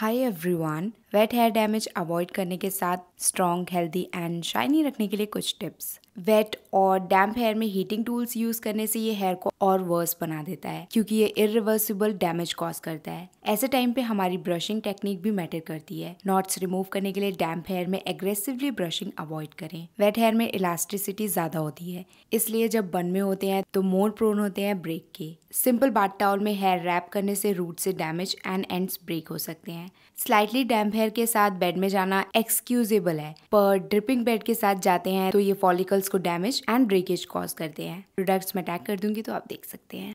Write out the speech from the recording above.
हाय everyone wet hair damage avoid करने के साथ स्ट्रॉन्ग हेल्दी एंड शाइनी रखने के लिए कुछ टिप्स वेट और डैम्प हेयर में हीटिंग टूल्स यूज करने से ये हेयर को और वर्स बना देता है क्योंकि ये इरिवर्सिबल डैमेज कॉज करता है ऐसे टाइम पे हमारी ब्रशिंग टेक्निक भी मैटर करती है नॉट्स रिमूव करने के लिए डैम्प हेयर में एग्रेसिवली ब्रशिंग अवॉइड करें वेट हेयर में इलास्टिसिटी ज्यादा होती है इसलिए जब बन में होते हैं तो मोर प्रोन होते हैं ब्रेक के सिंपल बाट टाउल में हेयर रैप करने से रूट से डैमेज एंड एंड्स ब्रेक हो सकते हैं स्लाइटली डैम्प हेयर के साथ बेड में जाना एक्सक्यूजेबल है पर ड्रिपिंग बेड के साथ जाते हैं तो ये फॉलिकल्स को डैमेज एंड ब्रेकेज कॉज करते हैं प्रोडक्ट्स मैं टैग कर दूंगी तो आप देख सकते हैं